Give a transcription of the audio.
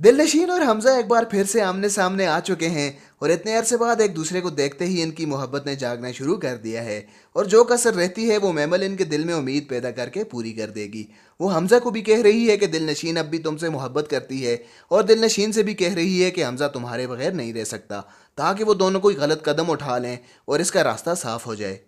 दिलनशीन और हमजा एक बार फिर से आमने सामने आ चुके हैं और इतने अरसे बाद एक दूसरे को देखते ही इनकी मोहब्बत ने जागना शुरू कर दिया है और जो कसर रहती है वो मैमल इनके दिल में उम्मीद पैदा करके पूरी कर देगी वो हमजा को भी कह रही है कि दिलनशीन अब भी तुमसे मोहब्बत करती है और दिलनशीन से भी कह रही है कि हमजा तुम्हारे बगैर नहीं रह सकता ताकि वो दोनों कोई गलत कदम उठा लें और इसका रास्ता साफ हो जाए